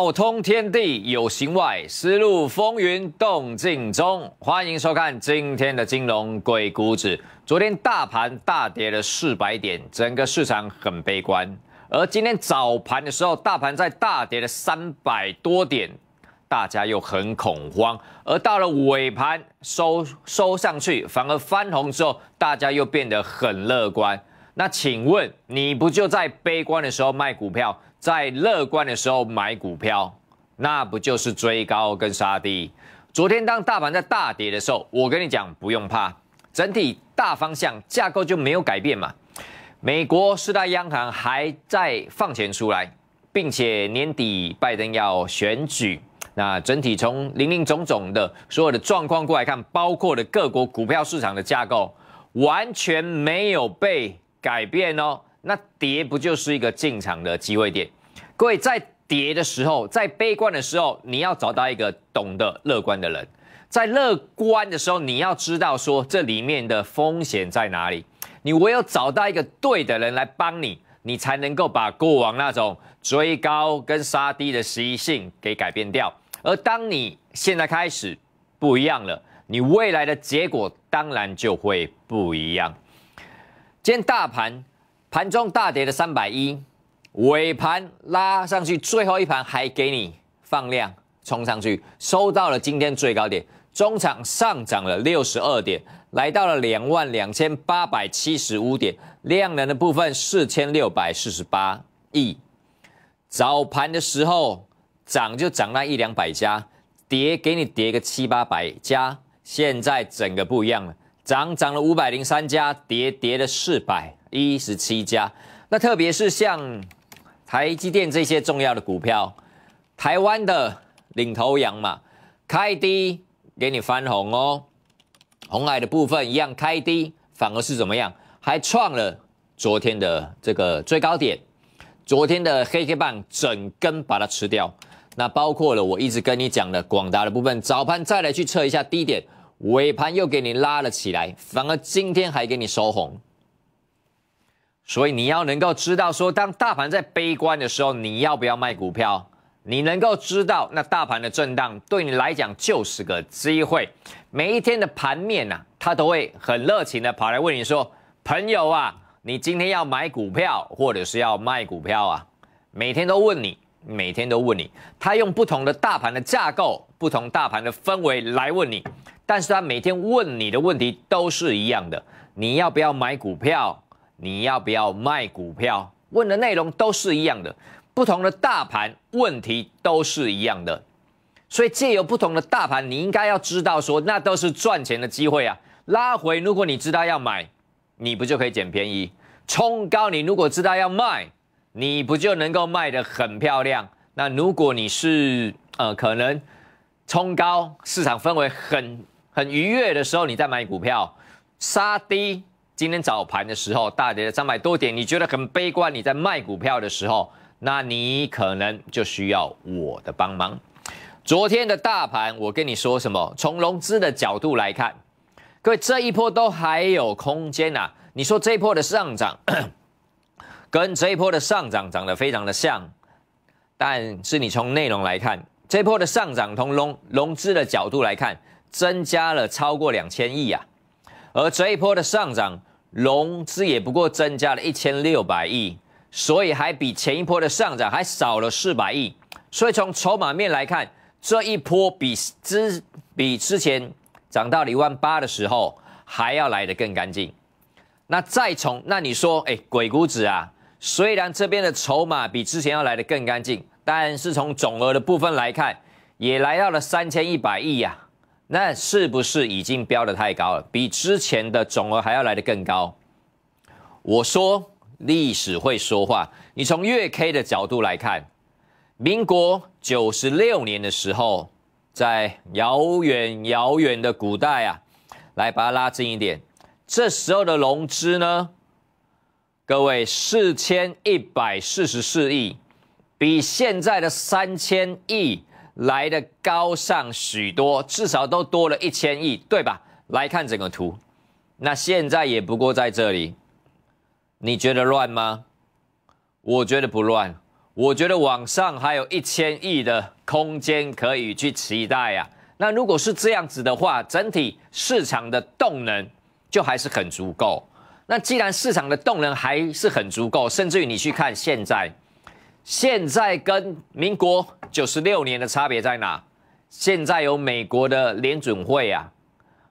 道通天地有形外，思路风云动静中。欢迎收看今天的金融鬼谷子。昨天大盘大跌了四百点，整个市场很悲观。而今天早盘的时候，大盘在大跌了三百多点，大家又很恐慌。而到了尾盘收收上去，反而翻红之后，大家又变得很乐观。那请问，你不就在悲观的时候卖股票？在乐观的时候买股票，那不就是追高跟杀低？昨天当大盘在大跌的时候，我跟你讲不用怕，整体大方向架构就没有改变嘛。美国四大央行还在放钱出来，并且年底拜登要选举，那整体从零零总总的所有的状况过来看，包括了各国股票市场的架构，完全没有被改变哦。那跌不就是一个进场的机会点？各位在跌的时候，在悲观的时候，你要找到一个懂得乐观的人；在乐观的时候，你要知道说这里面的风险在哪里。你唯有找到一个对的人来帮你，你才能够把过往那种追高跟杀低的习性给改变掉。而当你现在开始不一样了，你未来的结果当然就会不一样。今天大盘。盘中大跌的三百一，尾盘拉上去，最后一盘还给你放量冲上去，收到了今天最高点。中场上涨了六十二点，来到了两万两千八百七十五点，量能的部分四千六百四十八亿。早盘的时候涨就涨那一两百家，跌给你跌个七八百家，现在整个不一样了，涨涨了五百零三家，跌跌了四百。一十七家，那特别是像台积电这些重要的股票，台湾的领头羊嘛，开低给你翻红哦。红海的部分一样开低，反而是怎么样？还创了昨天的这个最高点，昨天的黑 K 棒整根把它吃掉。那包括了我一直跟你讲的广达的部分，早盘再来去测一下低点，尾盘又给你拉了起来，反而今天还给你收红。所以你要能够知道，说当大盘在悲观的时候，你要不要卖股票？你能够知道，那大盘的震荡对你来讲就是个机会。每一天的盘面呢，他都会很热情的跑来问你说：“朋友啊，你今天要买股票，或者是要卖股票啊？”每天都问你，每天都问你。他用不同的大盘的架构，不同大盘的氛围来问你，但是他每天问你的问题都是一样的：你要不要买股票？你要不要卖股票？问的内容都是一样的，不同的大盘问题都是一样的，所以借由不同的大盘，你应该要知道说，那都是赚钱的机会啊。拉回，如果你知道要买，你不就可以捡便宜？冲高，你如果知道要卖，你不就能够卖得很漂亮？那如果你是呃，可能冲高，市场氛围很很愉悦的时候，你再买股票杀低。今天早盘的时候大跌了三百多点，你觉得很悲观？你在卖股票的时候，那你可能就需要我的帮忙。昨天的大盘，我跟你说什么？从融资的角度来看，各位这一波都还有空间呐。你说这一波的上涨 跟这一波的上涨长得非常的像，但是你从内容来看，这一波的上涨从融融资的角度来看，增加了超过两千亿啊，而这一波的上涨。融资也不过增加了一千六百亿，所以还比前一波的上涨还少了四百亿。所以从筹码面来看，这一波比之比之前涨到了一万八的时候还要来得更干净。那再从那你说，哎，鬼谷子啊，虽然这边的筹码比之前要来得更干净，但是从总额的部分来看，也来到了三千一百亿呀。那是不是已经标的太高了？比之前的总额还要来的更高？我说历史会说话。你从月 K 的角度来看，民国九十六年的时候，在遥远遥远的古代啊，来把它拉近一点，这时候的融资呢，各位四千一百四十四亿，比现在的三千亿。来的高尚许多，至少都多了一千亿，对吧？来看整个图，那现在也不过在这里，你觉得乱吗？我觉得不乱，我觉得网上还有一千亿的空间可以去期待啊。那如果是这样子的话，整体市场的动能就还是很足够。那既然市场的动能还是很足够，甚至于你去看现在。现在跟民国九十六年的差别在哪？现在有美国的联准会啊，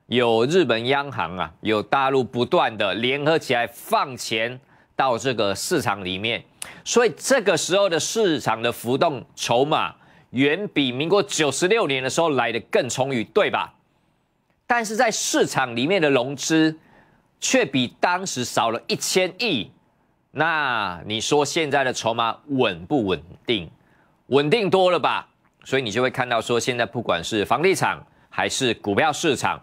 有日本央行啊，有大陆不断的联合起来放钱到这个市场里面，所以这个时候的市场的浮动筹码远比民国九十六年的时候来的更充裕，对吧？但是在市场里面的融资却比当时少了一千亿。那你说现在的筹码稳不稳定？稳定多了吧，所以你就会看到说，现在不管是房地产还是股票市场，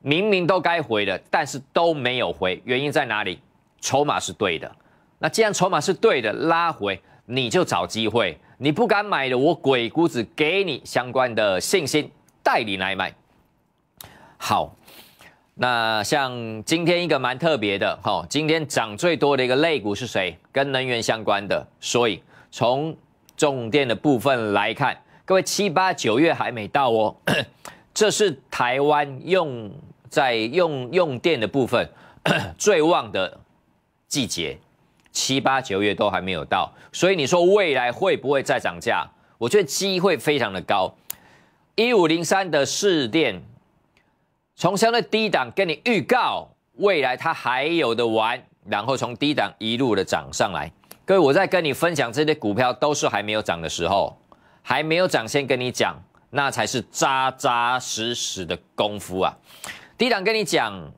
明明都该回的，但是都没有回，原因在哪里？筹码是对的。那既然筹码是对的，拉回你就找机会，你不敢买的，我鬼谷子给你相关的信心，带你来买。好。那像今天一个蛮特别的哈，今天涨最多的一个类股是谁？跟能源相关的。所以从重电的部分来看，各位七八九月还没到哦，这是台湾用在用用电的部分 最旺的季节，七八九月都还没有到，所以你说未来会不会再涨价？我觉得机会非常的高。一五零三的市电。从相对低档跟你预告未来它还有的玩，然后从低档一路的涨上来。各位，我在跟你分享这些股票都是还没有涨的时候，还没有涨先跟你讲，那才是扎扎实实的功夫啊。低档跟你讲，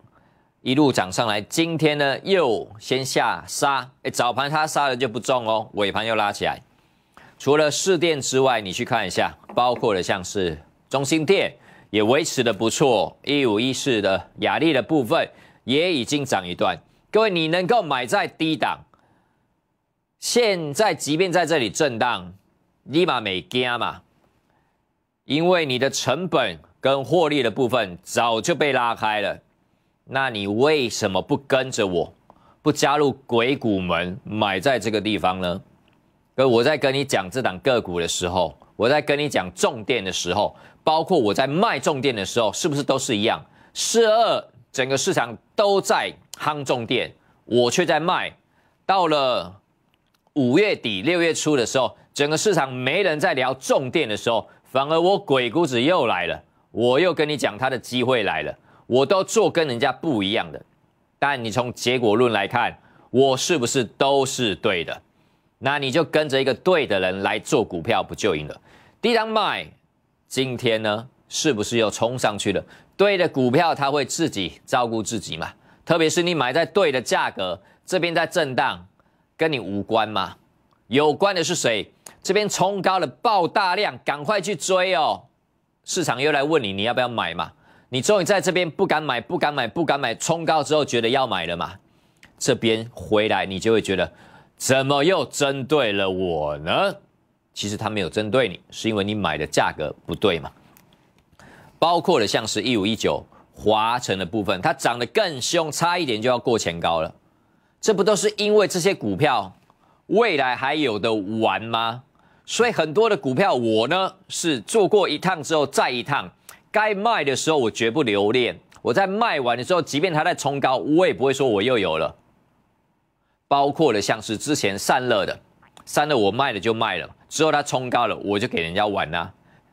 一路涨上来，今天呢又先下杀，哎，早盘它杀的就不重哦，尾盘又拉起来。除了市电之外，你去看一下，包括了像是中心电。也维持的不错，一五一十的雅力的部分也已经涨一段。各位，你能够买在低档，现在即便在这里震荡，立马没加嘛？因为你的成本跟获利的部分早就被拉开了，那你为什么不跟着我，不加入鬼谷门买在这个地方呢？哥，我在跟你讲这档个股的时候。我在跟你讲重电的时候，包括我在卖重电的时候，是不是都是一样？四二整个市场都在夯重电，我却在卖。到了五月底六月初的时候，整个市场没人在聊重电的时候，反而我鬼谷子又来了，我又跟你讲他的机会来了，我都做跟人家不一样的。但你从结果论来看，我是不是都是对的？那你就跟着一个对的人来做股票，不就赢了？低档买，今天呢，是不是又冲上去了？对的股票，它会自己照顾自己嘛？特别是你买在对的价格，这边在震荡，跟你无关嘛？有关的是谁？这边冲高了爆大量，赶快去追哦！市场又来问你，你要不要买嘛？你终于在这边不敢买，不敢买，不敢买，冲高之后觉得要买了嘛？这边回来，你就会觉得。怎么又针对了我呢？其实他没有针对你，是因为你买的价格不对嘛。包括了像是“一五一九”华晨的部分，它涨得更凶，差一点就要过前高了。这不都是因为这些股票未来还有的玩吗？所以很多的股票，我呢是做过一趟之后再一趟，该卖的时候我绝不留恋。我在卖完的时候，即便它在冲高，我也不会说我又有了。包括了像是之前散热的，散热我卖了就卖了，之后它冲高了，我就给人家玩呐。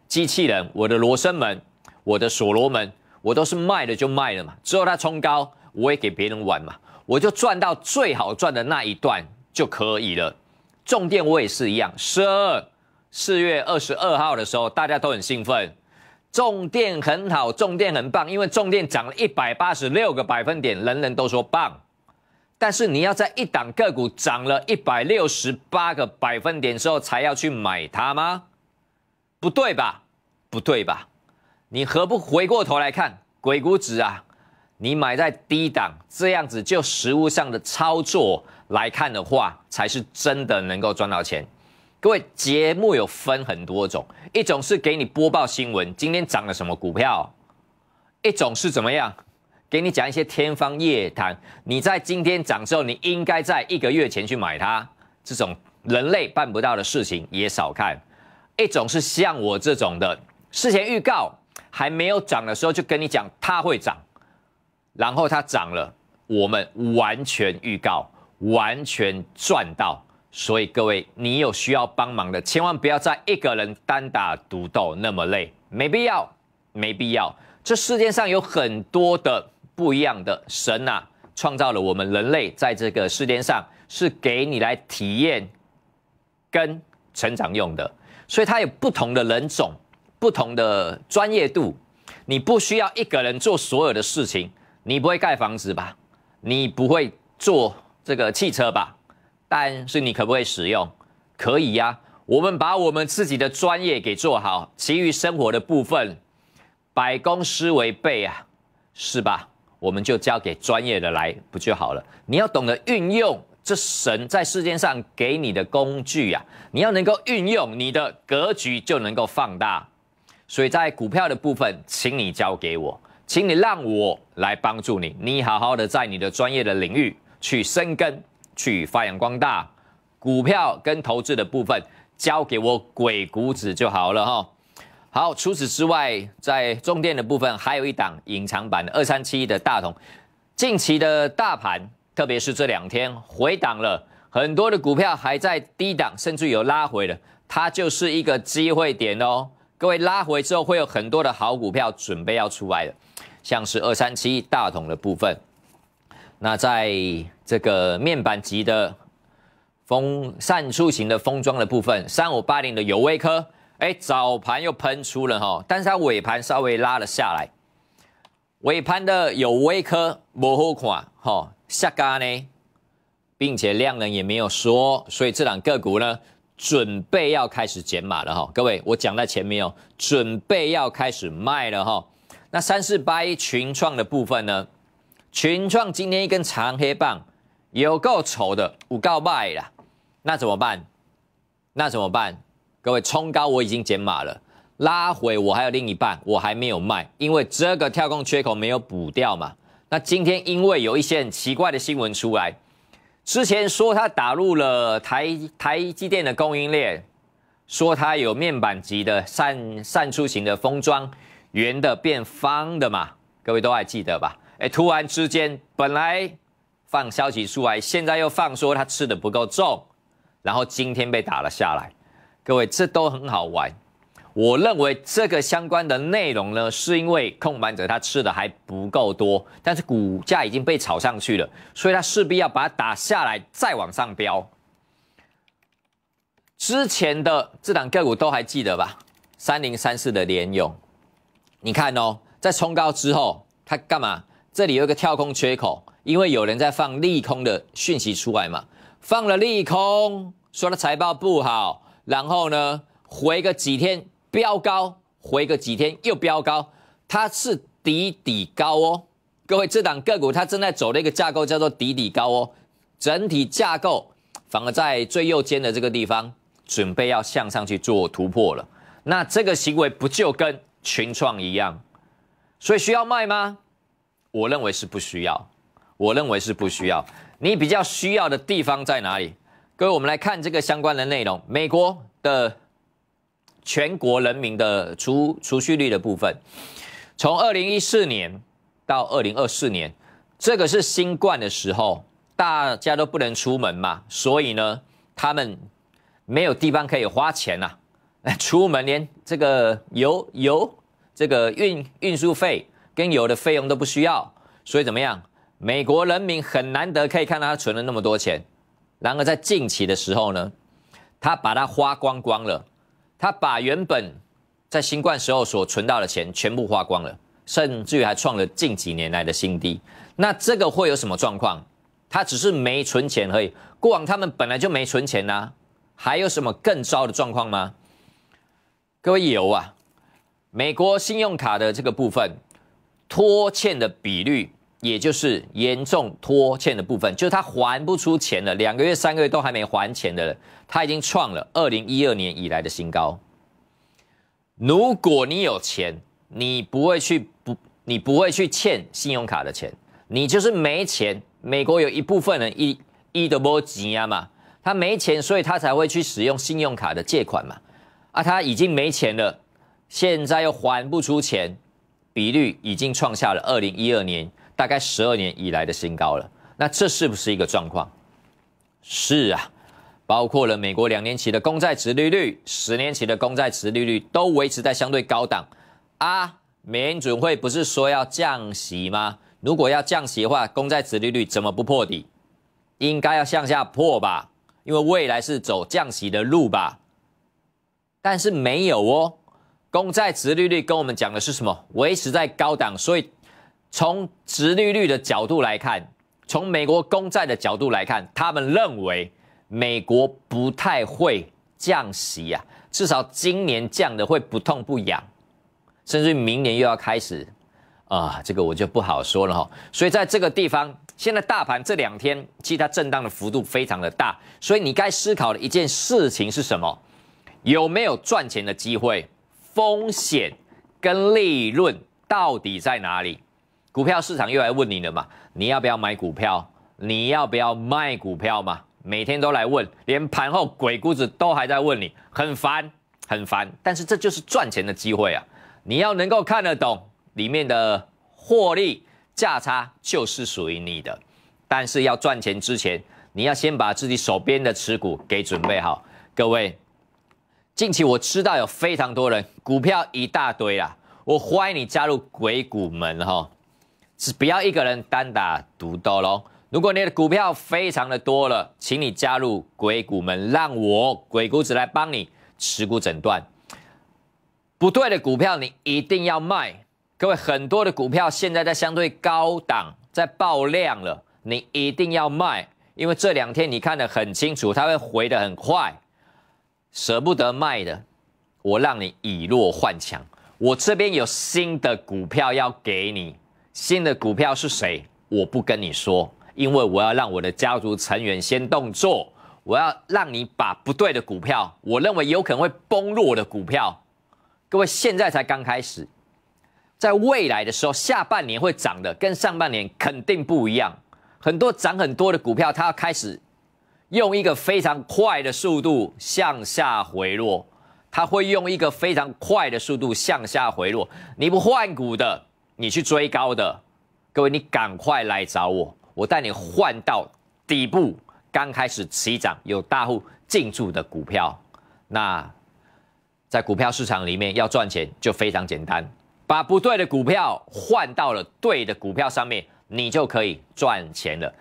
机器人，我的罗生门，我的所罗门，我都是卖了就卖了嘛。之后它冲高，我也给别人玩嘛，我就赚到最好赚的那一段就可以了。重电我也是一样，十二四月二十二号的时候，大家都很兴奋，重电很好，重电很棒，因为重电涨了一百八十六个百分点，人人都说棒。但是你要在一档个股涨了一百六十八个百分点之后才要去买它吗？不对吧？不对吧？你何不回过头来看鬼谷子啊？你买在低档，这样子就实物上的操作来看的话，才是真的能够赚到钱。各位节目有分很多种，一种是给你播报新闻，今天涨了什么股票；一种是怎么样？给你讲一些天方夜谭，你在今天涨之后，你应该在一个月前去买它。这种人类办不到的事情也少看。一种是像我这种的，事前预告还没有涨的时候就跟你讲它会涨，然后它涨了，我们完全预告，完全赚到。所以各位，你有需要帮忙的，千万不要再一个人单打独斗那么累，没必要，没必要。这世界上有很多的。不一样的神呐，创造了我们人类在这个世间上，是给你来体验跟成长用的。所以它有不同的人种，不同的专业度。你不需要一个人做所有的事情。你不会盖房子吧？你不会做这个汽车吧？但是你可不可以使用？可以呀。我们把我们自己的专业给做好，其余生活的部分，百公司为备啊，是吧？我们就交给专业的来不就好了？你要懂得运用这神在世界上给你的工具呀，你要能够运用你的格局就能够放大。所以在股票的部分，请你交给我，请你让我来帮助你。你好好的在你的专业的领域去深耕，去发扬光大，股票跟投资的部分交给我鬼谷子就好了哈。好，除此之外，在重点的部分还有一档隐藏版的二三七的大同，近期的大盘，特别是这两天回档了很多的股票还在低档，甚至有拉回的，它就是一个机会点哦。各位拉回之后会有很多的好股票准备要出来了，像是二三七大同的部分，那在这个面板级的风扇出型的封装的部分，三五八零的有威科。哎，早盘又喷出了哈，但是它尾盘稍微拉了下来。尾盘的有微科、模糊款哈下家呢，并且量能也没有缩，所以这两个股呢准备要开始减码了哈。各位，我讲在前面哦，准备要开始卖了哈。那三四八一群创的部分呢？群创今天一根长黑棒，有够丑的，不告卖啦。那怎么办？那怎么办？各位，冲高我已经减码了，拉回我还有另一半，我还没有卖，因为这个跳空缺口没有补掉嘛。那今天因为有一些很奇怪的新闻出来，之前说它打入了台台积电的供应链，说它有面板级的散散出型的封装，圆的变方的嘛，各位都还记得吧？哎，突然之间本来放消息出来，现在又放说它吃的不够重，然后今天被打了下来。各位，这都很好玩。我认为这个相关的内容呢，是因为控盘者他吃的还不够多，但是股价已经被炒上去了，所以他势必要把它打下来，再往上飙。之前的这两个股都还记得吧？三零三四的联勇，你看哦，在冲高之后，它干嘛？这里有一个跳空缺口，因为有人在放利空的讯息出来嘛，放了利空，说它财报不好。然后呢，回个几天飙高，回个几天又飙高，它是底底高哦。各位，这档个股它正在走的一个架构叫做底底高哦。整体架构反而在最右肩的这个地方准备要向上去做突破了。那这个行为不就跟群创一样？所以需要卖吗？我认为是不需要。我认为是不需要。你比较需要的地方在哪里？各位，我们来看这个相关的内容。美国的全国人民的储储蓄率的部分，从二零一四年到二零二四年，这个是新冠的时候，大家都不能出门嘛，所以呢，他们没有地方可以花钱呐，出门连这个油油这个运运输费跟油的费用都不需要，所以怎么样？美国人民很难得可以看到他存了那么多钱。然而在近期的时候呢，他把它花光光了，他把原本在新冠时候所存到的钱全部花光了，甚至于还创了近几年来的新低。那这个会有什么状况？他只是没存钱而已。过往他们本来就没存钱呐，还有什么更糟的状况吗？各位有啊，美国信用卡的这个部分拖欠的比率。也就是严重拖欠的部分，就是他还不出钱了，两个月、三个月都还没还钱的人，他已经创了二零一二年以来的新高。如果你有钱，你不会去不，你不会去欠信用卡的钱，你就是没钱。美国有一部分人一一德波吉亚嘛，他没钱，所以他才会去使用信用卡的借款嘛。啊，他已经没钱了，现在又还不出钱，比率已经创下了二零一二年。大概十二年以来的新高了，那这是不是一个状况？是啊，包括了美国两年期的公债殖利率、十年期的公债殖利率都维持在相对高档啊。美联储不是说要降息吗？如果要降息的话，公债殖利率怎么不破底？应该要向下破吧，因为未来是走降息的路吧？但是没有哦，公债殖利率跟我们讲的是什么？维持在高档，所以。从直利率的角度来看，从美国公债的角度来看，他们认为美国不太会降息啊，至少今年降的会不痛不痒，甚至明年又要开始啊，这个我就不好说了哈。所以在这个地方，现在大盘这两天其实它震荡的幅度非常的大，所以你该思考的一件事情是什么？有没有赚钱的机会？风险跟利润到底在哪里？股票市场又来问你了嘛？你要不要买股票？你要不要卖股票嘛？每天都来问，连盘后鬼谷子都还在问你，很烦，很烦。但是这就是赚钱的机会啊！你要能够看得懂里面的获利价差，就是属于你的。但是要赚钱之前，你要先把自己手边的持股给准备好。各位，近期我知道有非常多人股票一大堆啦，我欢迎你加入鬼谷门哈。是不要一个人单打独斗喽。如果你的股票非常的多了，请你加入鬼谷门，让我鬼谷子来帮你持股诊断。不对的股票，你一定要卖。各位，很多的股票现在在相对高档，在爆量了，你一定要卖，因为这两天你看得很清楚，它会回得很快。舍不得卖的，我让你以弱换强。我这边有新的股票要给你。新的股票是谁？我不跟你说，因为我要让我的家族成员先动作。我要让你把不对的股票，我认为有可能会崩落的股票。各位，现在才刚开始，在未来的时候，下半年会涨的跟上半年肯定不一样。很多涨很多的股票，它要开始用一个非常快的速度向下回落，它会用一个非常快的速度向下回落。你不换股的。你去追高的，各位，你赶快来找我，我带你换到底部刚开始起涨有大户进驻的股票。那在股票市场里面要赚钱就非常简单，把不对的股票换到了对的股票上面，你就可以赚钱了，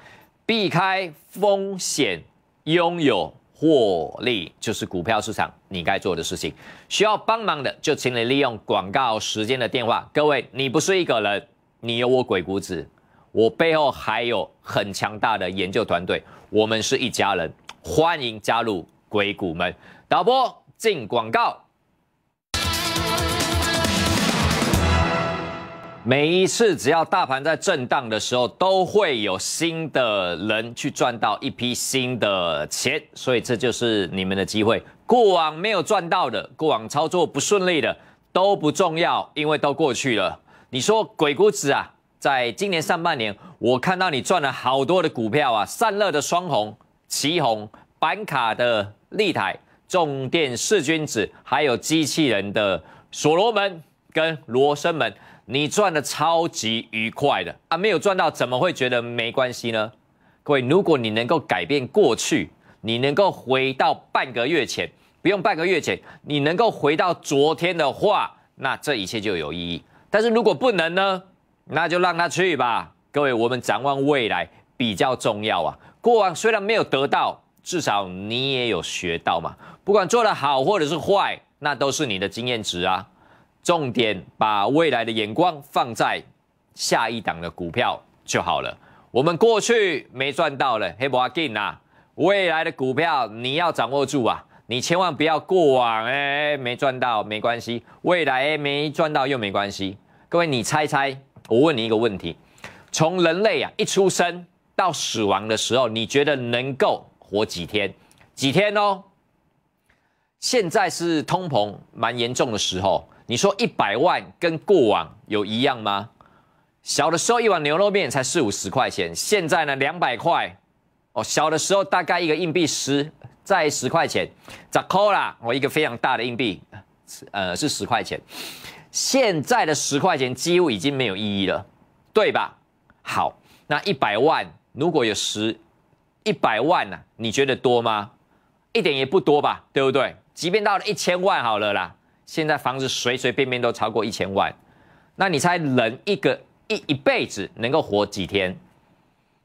避开风险，拥有。获利就是股票市场，你该做的事情。需要帮忙的就请你利用广告时间的电话。各位，你不是一个人，你有我鬼谷子，我背后还有很强大的研究团队，我们是一家人，欢迎加入鬼谷门。导播进广告。每一次只要大盘在震荡的时候，都会有新的人去赚到一批新的钱，所以这就是你们的机会。过往没有赚到的，过往操作不顺利的都不重要，因为都过去了。你说鬼谷子啊，在今年上半年，我看到你赚了好多的股票啊，散热的双红、奇红、板卡的立台、重电四君子，还有机器人的所罗门跟罗生门。你赚的超级愉快的啊，没有赚到怎么会觉得没关系呢？各位，如果你能够改变过去，你能够回到半个月前，不用半个月前，你能够回到昨天的话，那这一切就有意义。但是如果不能呢，那就让它去吧。各位，我们展望未来比较重要啊。过往虽然没有得到，至少你也有学到嘛。不管做的好或者是坏，那都是你的经验值啊。重点把未来的眼光放在下一档的股票就好了。我们过去没赚到了，黑不阿金呐，未来的股票你要掌握住啊！你千万不要过往哎，没赚到没关系，未来没赚到又没关系。各位，你猜猜，我问你一个问题：从人类啊一出生到死亡的时候，你觉得能够活几天？几天哦？现在是通膨蛮严重的时候。你说一百万跟过往有一样吗？小的时候一碗牛肉面才四五十块钱，现在呢两百块。哦，小的时候大概一个硬币十在十块钱，咋扣啦？我一个非常大的硬币，呃，是十块钱。现在的十块钱几乎已经没有意义了，对吧？好，那一百万如果有十一百万呢？你觉得多吗？一点也不多吧，对不对？即便到了一千万，好了啦。现在房子随随便便都超过一千万，那你猜人一个一一辈子能够活几天？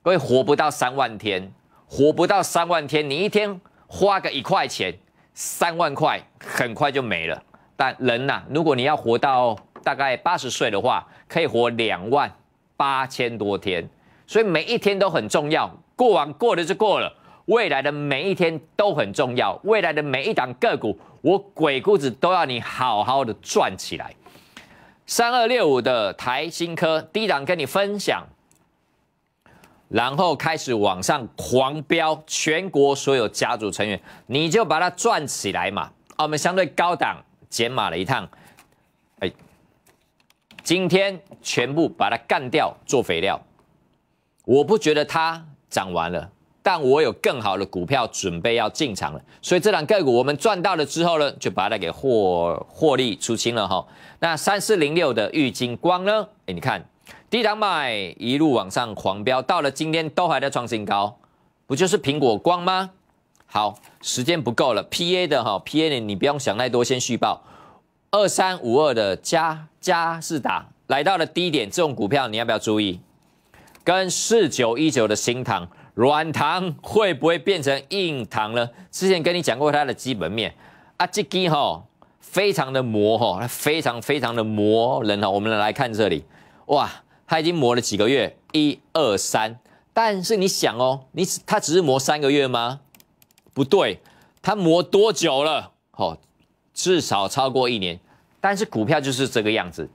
各位活不到三万天，活不到三万天，你一天花个一块钱，三万块很快就没了。但人呐，如果你要活到大概八十岁的话，可以活两万八千多天，所以每一天都很重要，过完过了就过了。未来的每一天都很重要，未来的每一档个股，我鬼谷子都要你好好的赚起来。三二六五的台新科低档跟你分享，然后开始往上狂飙，全国所有家族成员，你就把它赚起来嘛。我们相对高档减码了一趟，哎，今天全部把它干掉做肥料，我不觉得它涨完了。但我有更好的股票准备要进场了，所以这档个股我们赚到了之后呢，就把它给获获利出清了哈。那三四零六的玉金光呢？哎，你看低档买一路往上狂飙，到了今天都还在创新高，不就是苹果光吗？好，时间不够了。P A 的哈，P A 你你不用想太多，先续报二三五二的加加是达，来到了低点，这种股票你要不要注意？跟四九一九的新塘。软糖会不会变成硬糖呢？之前跟你讲过它的基本面啊，这个哈非常的磨哈，它非常非常的磨人哈。我们来看这里哇，它已经磨了几个月，一二三。但是你想哦，你它只是磨三个月吗？不对，它磨多久了？哦，至少超过一年。但是股票就是这个样子，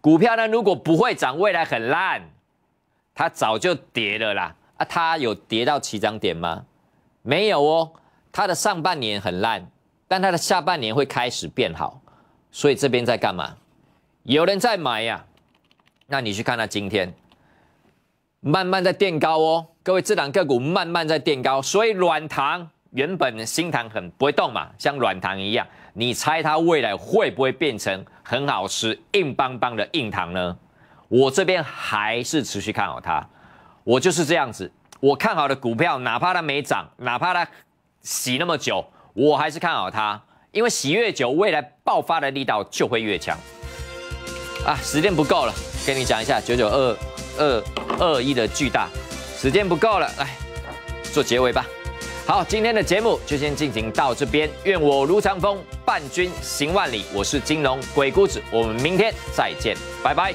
股票呢如果不会涨，未来很烂，它早就跌了啦。啊，它有跌到起涨点吗？没有哦，它的上半年很烂，但它的下半年会开始变好，所以这边在干嘛？有人在买呀。那你去看它今天，慢慢在垫高哦。各位，这档个股慢慢在垫高，所以软糖原本的硬糖很不会动嘛，像软糖一样。你猜它未来会不会变成很好吃、硬邦邦的硬糖呢？我这边还是持续看好它。我就是这样子，我看好的股票，哪怕它没涨，哪怕它洗那么久，我还是看好它，因为洗越久，未来爆发的力道就会越强。啊，时间不够了，跟你讲一下九九二二二亿的巨大，时间不够了，来做结尾吧。好，今天的节目就先进行到这边，愿我如长风伴君行万里。我是金融鬼谷子，我们明天再见，拜拜。